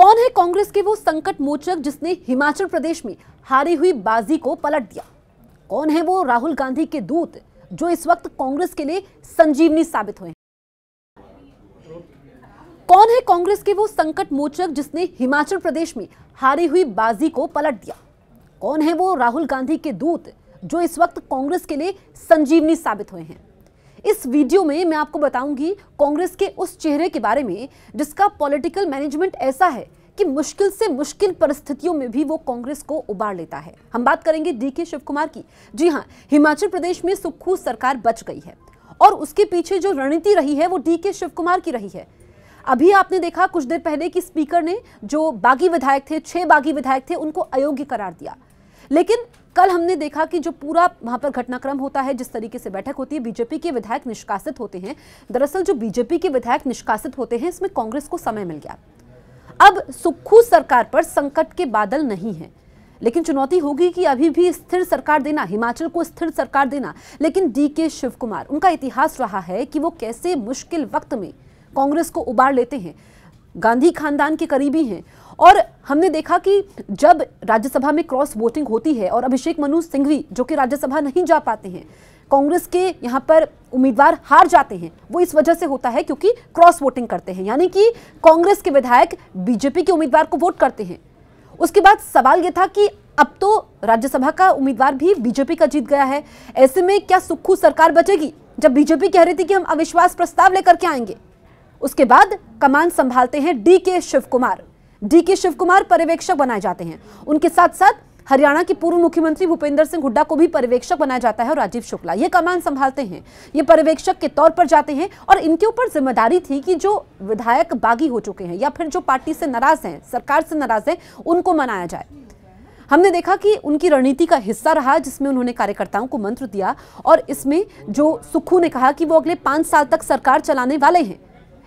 कौन है कांग्रेस के वो संकट मोचक जिसने हिमाचल प्रदेश में हारी हुई बाजी को पलट दिया कौन है वो राहुल गांधी के दूत जो इस वक्त कांग्रेस के लिए संजीवनी साबित हुए कौन है कांग्रेस के वो संकट मोचक जिसने हिमाचल प्रदेश में हारी हुई बाजी को पलट दिया कौन है वो राहुल गांधी के दूत जो इस वक्त कांग्रेस के लिए संजीवनी साबित हुए हैं इस वीडियो में मैं आपको बताऊंगी कांग्रेस के उस चेहरे के बारे में जिसका पॉलिटिकल मैनेजमेंट ऐसा है कि मुश्किल से मुश्किल परिस्थितियों में भी वो कांग्रेस को उबार लेता है हम बात करेंगे डी के शिव कुमार की जी हाँ हिमाचल प्रदेश में सुक्खू सरकार बच गई है और उसके पीछे जो रणनीति रही है वो डी के शिव कुमार की रही है अभी आपने देखा कुछ देर पहले कि स्पीकर ने जो बागी विधायक थे छह बागी विधायक थे उनको अयोग्य करार दिया लेकिन कल हमने देखा कि जो पूरा वहां पर घटनाक्रम होता है जिस तरीके से बैठक होती है बीजेपी के विधायक निष्कासित होते हैं दरअसल जो बीजेपी के विधायक निष्कासित होते हैं इसमें कांग्रेस को समय मिल गया अब सुक्खू सरकार पर संकट के बादल नहीं है लेकिन चुनौती होगी कि अभी भी स्थिर सरकार देना हिमाचल को स्थिर सरकार देना लेकिन डी के उनका इतिहास रहा है कि वो कैसे मुश्किल वक्त में कांग्रेस को उबार लेते हैं गांधी खानदान के करीबी हैं और हमने देखा कि जब राज्यसभा में क्रॉस वोटिंग होती है और अभिषेक मनु सिंघवी जो कि राज्यसभा नहीं जा पाते हैं कांग्रेस के यहाँ पर उम्मीदवार हार जाते हैं वो इस वजह से होता है क्योंकि क्रॉस वोटिंग करते हैं यानी कि कांग्रेस के विधायक बीजेपी के उम्मीदवार को वोट करते हैं उसके बाद सवाल ये था कि अब तो राज्यसभा का उम्मीदवार भी बीजेपी का जीत गया है ऐसे में क्या सुक्खू सरकार बचेगी जब बीजेपी कह रही थी कि हम अविश्वास प्रस्ताव लेकर के आएंगे उसके बाद कमान संभालते हैं डी के शिव कुमार डी के शिव कुमार पर्यवेक्षक बनाए जाते हैं उनके साथ साथ हरियाणा के पूर्व मुख्यमंत्री भूपेंद्र सिंह हुड्डा को भी पर्यवेक्षक बनाया जाता है और राजीव शुक्ला ये कमान संभालते हैं ये पर्यवेक्षक के तौर पर जाते हैं और इनके ऊपर जिम्मेदारी थी कि जो विधायक बागी हो चुके हैं या फिर जो पार्टी से नाराज हैं सरकार से नाराज हैं उनको मनाया जाए हमने देखा कि उनकी रणनीति का हिस्सा रहा जिसमें उन्होंने कार्यकर्ताओं को मंत्र दिया और इसमें जो सुक्खू ने कहा कि वो अगले पाँच साल तक सरकार चलाने वाले हैं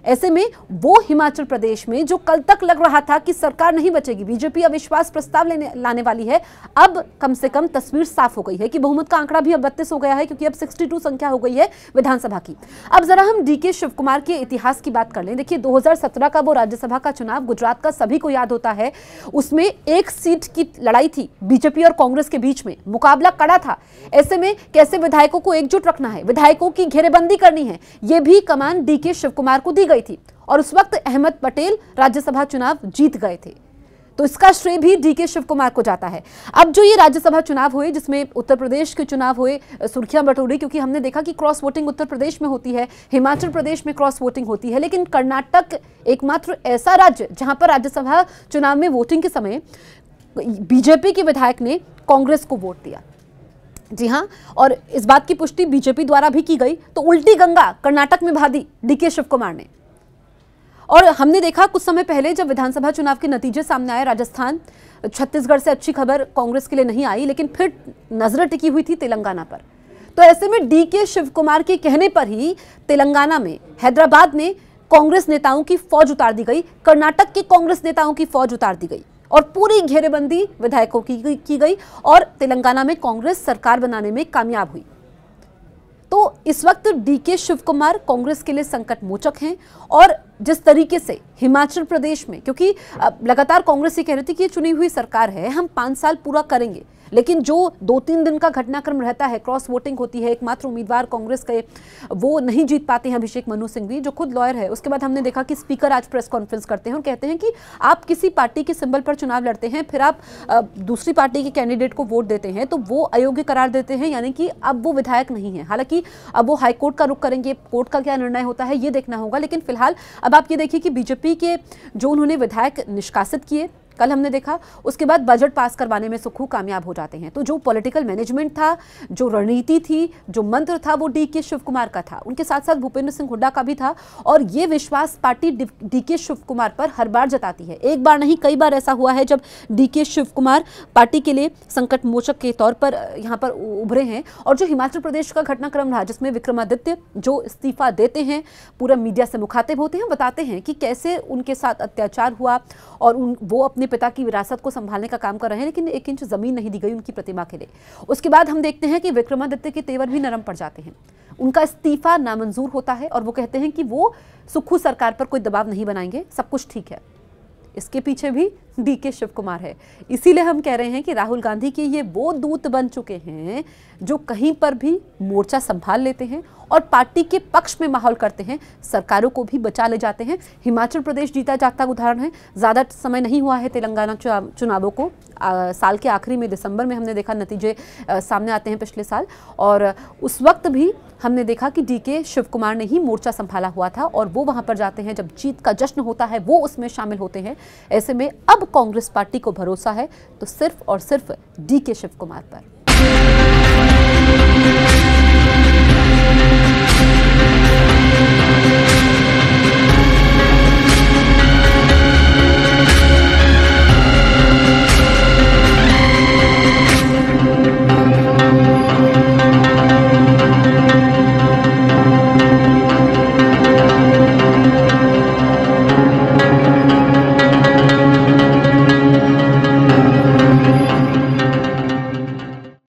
ऐसे में वो हिमाचल प्रदेश में जो कल तक लग रहा था कि सरकार नहीं बचेगी बीजेपी अविश्वास प्रस्ताव लेने लाने वाली है अब कम से कम तस्वीर साफ हो गई है कि बहुमत का आंकड़ा भी अब बत्तीस हो गया है क्योंकि अब 62 संख्या हो गई है विधानसभा की अब जरा हम डीके शिव कुमार के इतिहास की बात कर लें देखिए दो का वो राज्यसभा का चुनाव गुजरात का सभी को याद होता है उसमें एक सीट की लड़ाई थी बीजेपी और कांग्रेस के बीच में मुकाबला कड़ा था ऐसे में कैसे विधायकों को एकजुट रखना है विधायकों की घेरेबंदी करनी है ये भी कमान डीके शिव कुमार को दी गई थी और उस वक्त अहमद पटेल राज्यसभा चुनाव जीत गए थे तो इसका श्रेय भी डीके शिव कुमार को जाता है अब जो ये राज्यसभा चुनाव हुए जिसमें उत्तर प्रदेश के चुनाव हुए सुर्खियां बटोरी क्योंकि हमने देखा कि क्रॉस वोटिंग उत्तर प्रदेश में होती है हिमाचल प्रदेश में क्रॉस वोटिंग होती है लेकिन कर्नाटक एकमात्र ऐसा राज्य जहां पर राज्यसभा चुनाव में वोटिंग के समय बीजेपी के विधायक ने कांग्रेस को वोट दिया जी हाँ और इस बात की पुष्टि बीजेपी द्वारा भी की गई तो उल्टी गंगा कर्नाटक में भादी डीके शिव कुमार ने और हमने देखा कुछ समय पहले जब विधानसभा चुनाव के नतीजे सामने आए राजस्थान छत्तीसगढ़ से अच्छी खबर कांग्रेस के लिए नहीं आई लेकिन फिर नजरें टिकी हुई थी तेलंगाना पर तो ऐसे में डी के शिव कुमार के कहने पर ही तेलंगाना में हैदराबाद में कांग्रेस नेताओं की फौज उतार दी गई कर्नाटक के कांग्रेस नेताओं की फौज उतार दी गई और पूरी घेरेबंदी विधायकों की की गई और तेलंगाना में कांग्रेस सरकार बनाने में कामयाब हुई तो इस वक्त डीके शिव कुमार कांग्रेस के लिए संकट मोचक हैं और जिस तरीके से हिमाचल प्रदेश में क्योंकि लगातार कांग्रेस ये कह रही थी कि ये चुनी हुई सरकार है हम पाँच साल पूरा करेंगे लेकिन जो दो तीन दिन का घटनाक्रम रहता है क्रॉस वोटिंग होती है एकमात्र उम्मीदवार कांग्रेस के वो नहीं जीत पाते हैं अभिषेक मनु सिंघवी जो खुद लॉयर है उसके बाद हमने देखा कि स्पीकर आज प्रेस कॉन्फ्रेंस करते हैं और कहते हैं कि आप किसी पार्टी के सिंबल पर चुनाव लड़ते हैं फिर आप दूसरी पार्टी के कैंडिडेट को वोट देते हैं तो वो अयोग्य करार देते हैं यानी कि अब वो विधायक नहीं है हालांकि अब वो हाईकोर्ट का रुख करेंगे कोर्ट का क्या निर्णय होता है ये देखना होगा लेकिन फिलहाल अब आप ये देखिए कि बीजेपी के जो उन्होंने विधायक निष्कासित किए कल हमने देखा उसके बाद बजट पास करवाने में सुखू कामयाब हो जाते हैं तो जो पॉलिटिकल मैनेजमेंट था जो रणनीति थी जो मंत्र था वो डी के शिव कुमार का था उनके साथ साथ भूपेंद्र सिंह हुड्डा का भी था और ये विश्वास पार्टी डी के शिव कुमार पर हर बार जताती है एक बार नहीं कई बार ऐसा हुआ है जब डी के शिव कुमार पार्टी के लिए संकट मोचक के तौर पर यहाँ पर उभरे हैं और जो हिमाचल प्रदेश का घटनाक्रम रहा जिसमें विक्रमादित्य जो इस्तीफा देते हैं पूरा मीडिया से मुखातिब होते हैं बताते हैं कि कैसे उनके साथ अत्याचार हुआ और उन वो अपने अपने पिता की विरासत को संभालने का काम कर रहे हैं लेकिन एक इंच जमीन नहीं दी गई उनकी प्रतिमा के लिए उसके बाद हम देखते हैं कि विक्रमादित्य के तेवर भी नरम पड़ जाते हैं उनका इस्तीफा नामंजूर होता है और वो कहते हैं कि वो सुखू सरकार पर कोई दबाव नहीं बनाएंगे सब कुछ ठीक है इसके पीछे भी डी के शिव कुमार है इसीलिए हम कह रहे हैं कि राहुल गांधी के ये वो दूत बन चुके हैं जो कहीं पर भी मोर्चा संभाल लेते हैं और पार्टी के पक्ष में माहौल करते हैं सरकारों को भी बचा ले जाते हैं हिमाचल प्रदेश जीता जागता उदाहरण है ज़्यादा समय नहीं हुआ है तेलंगाना चुनावों को आ, साल के आखिरी में दिसंबर में हमने देखा नतीजे आ, सामने आते हैं पिछले साल और उस वक्त भी हमने देखा कि डी के शिव कुमार ने ही मोर्चा संभाला हुआ था और वो वहाँ पर जाते हैं जब जीत का जश्न होता है वो उसमें शामिल होते हैं ऐसे में अब अब कांग्रेस पार्टी को भरोसा है तो सिर्फ और सिर्फ डी के शिव कुमार पर